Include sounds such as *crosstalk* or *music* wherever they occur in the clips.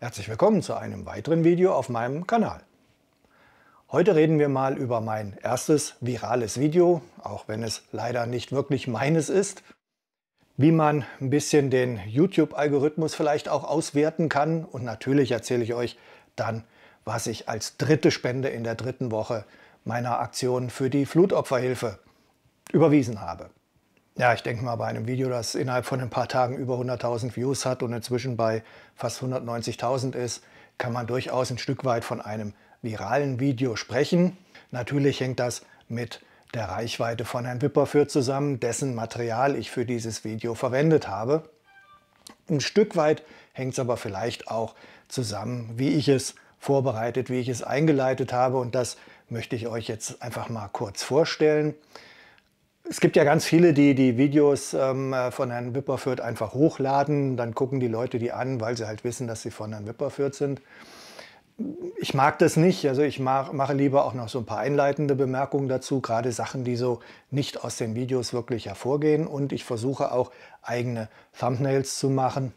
Herzlich willkommen zu einem weiteren Video auf meinem Kanal. Heute reden wir mal über mein erstes virales Video, auch wenn es leider nicht wirklich meines ist. Wie man ein bisschen den YouTube-Algorithmus vielleicht auch auswerten kann und natürlich erzähle ich euch dann, was ich als dritte Spende in der dritten Woche meiner Aktion für die Flutopferhilfe überwiesen habe. Ja, ich denke mal, bei einem Video, das innerhalb von ein paar Tagen über 100.000 Views hat und inzwischen bei fast 190.000 ist, kann man durchaus ein Stück weit von einem viralen Video sprechen. Natürlich hängt das mit der Reichweite von Herrn Wipper für zusammen, dessen Material ich für dieses Video verwendet habe. Ein Stück weit hängt es aber vielleicht auch zusammen, wie ich es vorbereitet, wie ich es eingeleitet habe und das möchte ich euch jetzt einfach mal kurz vorstellen. Es gibt ja ganz viele, die die Videos ähm, von Herrn Wipperfürth einfach hochladen. Dann gucken die Leute die an, weil sie halt wissen, dass sie von Herrn Wipperfürth sind. Ich mag das nicht. Also ich mach, mache lieber auch noch so ein paar einleitende Bemerkungen dazu, gerade Sachen, die so nicht aus den Videos wirklich hervorgehen. Und ich versuche auch eigene Thumbnails zu machen.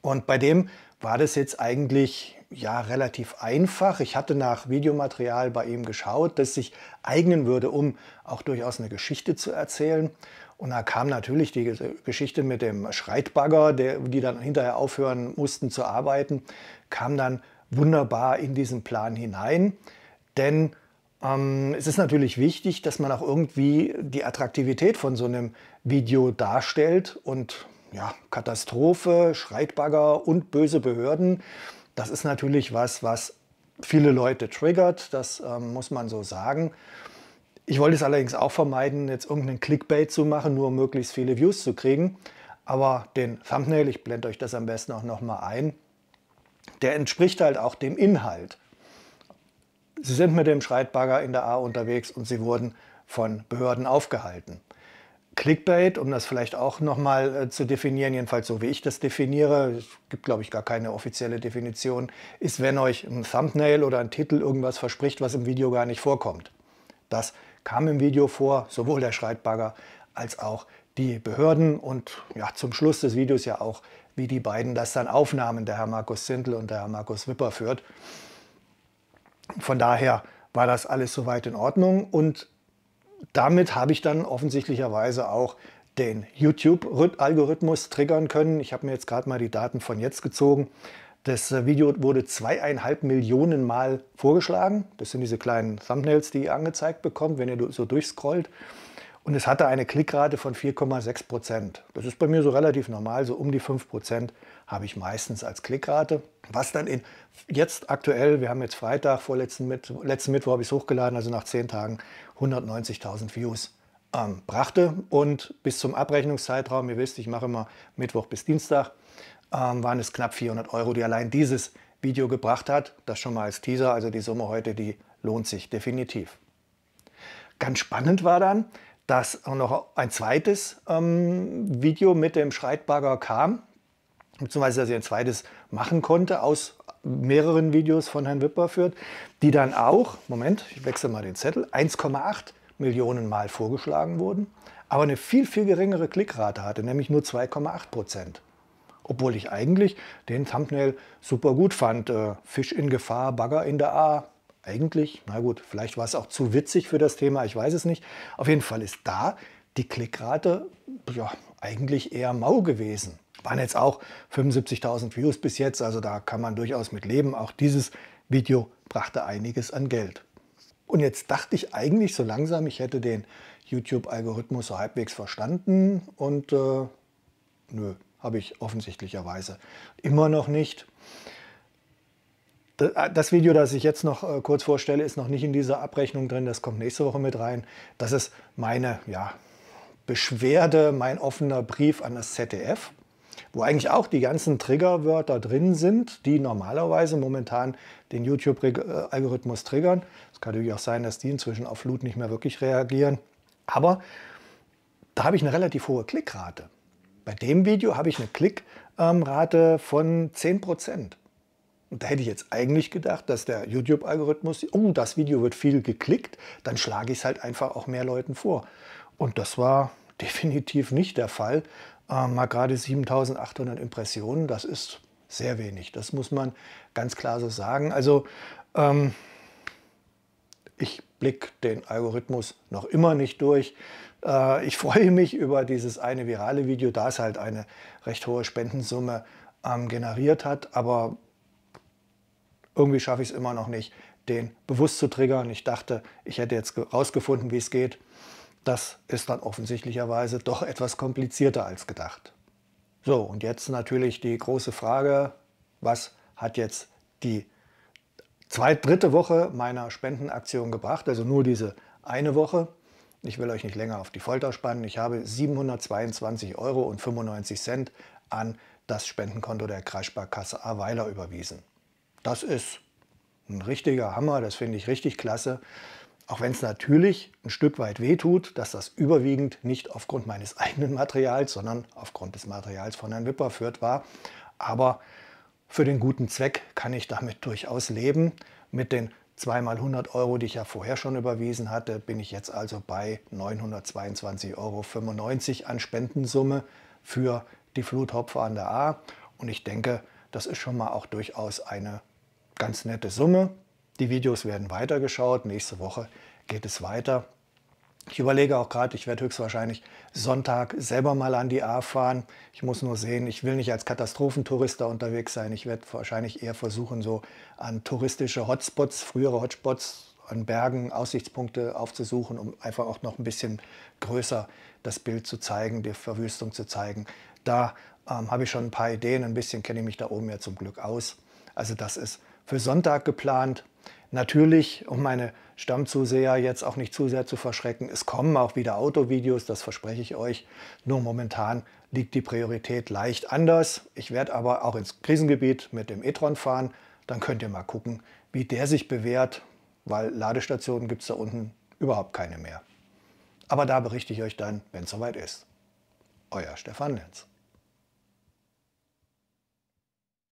Und bei dem war das jetzt eigentlich ja relativ einfach. Ich hatte nach Videomaterial bei ihm geschaut, das sich eignen würde, um auch durchaus eine Geschichte zu erzählen. Und da kam natürlich die Geschichte mit dem Schreitbagger, der, die dann hinterher aufhören mussten zu arbeiten, kam dann wunderbar in diesen Plan hinein. Denn ähm, es ist natürlich wichtig, dass man auch irgendwie die Attraktivität von so einem Video darstellt und ja, Katastrophe, Schreitbagger und böse Behörden. Das ist natürlich was, was viele Leute triggert, das ähm, muss man so sagen. Ich wollte es allerdings auch vermeiden, jetzt irgendeinen Clickbait zu machen, nur um möglichst viele Views zu kriegen. Aber den Thumbnail, ich blende euch das am besten auch nochmal ein, der entspricht halt auch dem Inhalt. Sie sind mit dem Schreitbagger in der A unterwegs und sie wurden von Behörden aufgehalten. Clickbait, um das vielleicht auch nochmal äh, zu definieren, jedenfalls so wie ich das definiere, es gibt glaube ich gar keine offizielle Definition, ist, wenn euch ein Thumbnail oder ein Titel irgendwas verspricht, was im Video gar nicht vorkommt. Das kam im Video vor, sowohl der Schreitbagger als auch die Behörden und ja, zum Schluss des Videos ja auch, wie die beiden das dann aufnahmen, der Herr Markus Sintel und der Herr Markus Wipper führt. Von daher war das alles soweit in Ordnung und damit habe ich dann offensichtlicherweise auch den YouTube-Algorithmus triggern können. Ich habe mir jetzt gerade mal die Daten von jetzt gezogen. Das äh, Video wurde zweieinhalb Millionen Mal vorgeschlagen. Das sind diese kleinen Thumbnails, die ihr angezeigt bekommt, wenn ihr so durchscrollt. Und es hatte eine Klickrate von 4,6 Prozent. Das ist bei mir so relativ normal, so um die 5 Prozent habe ich meistens als Klickrate. Was dann in, jetzt aktuell, wir haben jetzt Freitag, vorletzten Mit, letzten Mittwoch habe ich es hochgeladen, also nach 10 Tagen 190.000 Views ähm, brachte. Und bis zum Abrechnungszeitraum, ihr wisst, ich mache immer Mittwoch bis Dienstag, ähm, waren es knapp 400 Euro, die allein dieses Video gebracht hat. Das schon mal als Teaser, also die Summe heute, die lohnt sich definitiv. Ganz spannend war dann, dass auch noch ein zweites ähm, Video mit dem Schreitbagger kam, beziehungsweise dass ich ein zweites machen konnte aus mehreren Videos von Herrn Wipperführt, die dann auch, Moment, ich wechsle mal den Zettel, 1,8 Millionen Mal vorgeschlagen wurden, aber eine viel, viel geringere Klickrate hatte, nämlich nur 2,8 Prozent. Obwohl ich eigentlich den Thumbnail super gut fand. Äh, Fisch in Gefahr, Bagger in der A, eigentlich, na gut, vielleicht war es auch zu witzig für das Thema, ich weiß es nicht. Auf jeden Fall ist da die Klickrate ja, eigentlich eher mau gewesen. Waren jetzt auch 75.000 Views bis jetzt, also da kann man durchaus mit leben. Auch dieses Video brachte einiges an Geld. Und jetzt dachte ich eigentlich so langsam, ich hätte den YouTube-Algorithmus so halbwegs verstanden und äh, nö, habe ich offensichtlicherweise immer noch nicht. Äh, das Video, das ich jetzt noch äh, kurz vorstelle, ist noch nicht in dieser Abrechnung drin. Das kommt nächste Woche mit rein. Das ist meine ja, Beschwerde, mein offener Brief an das ZDF, wo eigentlich auch die ganzen Triggerwörter drin sind, die normalerweise momentan den YouTube-Algorithmus triggern. Es kann natürlich auch sein, dass die inzwischen auf Loot nicht mehr wirklich reagieren. Aber da habe ich eine relativ hohe Klickrate. Bei dem Video habe ich eine Klickrate von 10 Prozent. Und da hätte ich jetzt eigentlich gedacht, dass der YouTube-Algorithmus, oh, das Video wird viel geklickt, dann schlage ich es halt einfach auch mehr Leuten vor. Und das war *laughs* definitiv nicht der Fall. Ähm, mal gerade 7800 Impressionen, das ist sehr wenig. Das muss man ganz klar so sagen. Also ähm, ich blicke den Algorithmus noch immer nicht durch. Äh, ich *laughs* freue mich über dieses eine virale Video, da es halt eine recht hohe Spendensumme ähm, generiert hat. Aber irgendwie schaffe ich es immer noch nicht, den bewusst zu triggern. Ich dachte, ich hätte jetzt herausgefunden, wie es geht. Das ist dann offensichtlicherweise *laughs* doch etwas komplizierter als gedacht. So, und jetzt natürlich die große Frage, was hat jetzt die zweite, dritte Woche meiner Spendenaktion gebracht, also nur diese eine Woche. Ich will euch nicht länger auf die Folter spannen. Ich habe 722,95 Euro an das Spendenkonto der Kreissparkasse Ahrweiler überwiesen. Das ist ein richtiger Hammer, das finde ich richtig klasse. Auch wenn es natürlich ein Stück weit wehtut, dass das überwiegend nicht aufgrund meines *laughs* eigenen Materials, sondern aufgrund des Materials von Herrn Wipper führt war. Aber für den guten Zweck kann ich damit durchaus leben. Mit den 2 x 100 Euro, die ich ja vorher schon überwiesen hatte, bin ich jetzt also bei 922,95 Euro an Spendensumme für die Fluthopfer an der A. Und ich denke, das ist schon mal auch durchaus eine ganz nette Summe. Die Videos werden weitergeschaut. Nächste Woche geht es weiter. Ich überlege auch gerade, ich werde höchstwahrscheinlich Sonntag selber mal an die A fahren. Ich muss nur sehen, ich will nicht als Katastrophentourist da unterwegs sein. Ich werde wahrscheinlich eher versuchen, so an touristische Hotspots, frühere Hotspots an Bergen, Aussichtspunkte aufzusuchen, um einfach auch noch ein bisschen größer das Bild zu zeigen, die Verwüstung zu zeigen. Da ähm, habe ich schon ein paar Ideen, ein bisschen kenne ich mich da oben ja zum Glück aus. Also das ist für Sonntag geplant. Natürlich, um meine Stammzuseher jetzt auch nicht zu sehr zu verschrecken, es kommen auch wieder Autovideos, das verspreche ich euch. Nur momentan liegt die Priorität leicht anders. Ich werde aber auch ins Krisengebiet mit dem e-tron fahren. Dann könnt ihr mal gucken, wie der sich bewährt, weil Ladestationen gibt es da unten überhaupt keine mehr. Aber da berichte ich euch dann, wenn es soweit ist. Euer Stefan Lenz.